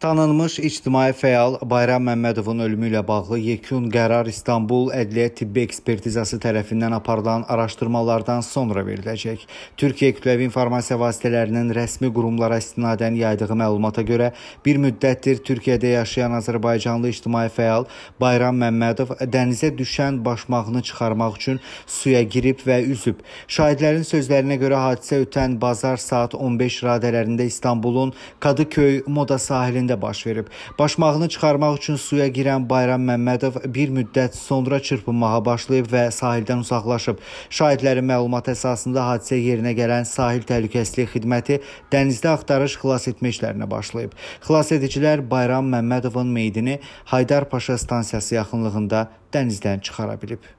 Tanınmış ictimai fəal Bayram Məmmədovun ölümü ilə bağlı yekun qərar İstanbul Ədliyyə Tibbi Ekspertizası tərəfindən aparılan araşdırmalardan sonra veriləcək. Türkiyə kütləvi informasiya vasitələrinin rəsmi qurumlara istinadən yaydığı məlumata görə bir müddətdir Türkiyədə yaşayan Azərbaycanlı ictimai fəal Bayram Məmmədov dənizə düşən başmağını çıxarmaq üçün suya girib və üzüb. Şahidlərin sözlərinə görə hadisə ötən bazar saat 15 radələrində İstanbulun Kadıköy Moda sahilində də baş verib. Başmağını çıxarmaq üçün suya girən Bayram Məmmədov bir müddət sonra çırpınmağa başlayıb və sahildən uzaqlaşıb. Şahidlərin məlumatı əsasında hadisə yerinə gələn Sahil Təhlükəsizlik Xidməti dənizdə axtarış xilas etmə işlərinə başlayıb. Xilas edicilər Bayram Məmmədovun meyidini Haydar Paşa stansiyası yaxınlığında dənizdən çıxara bilib.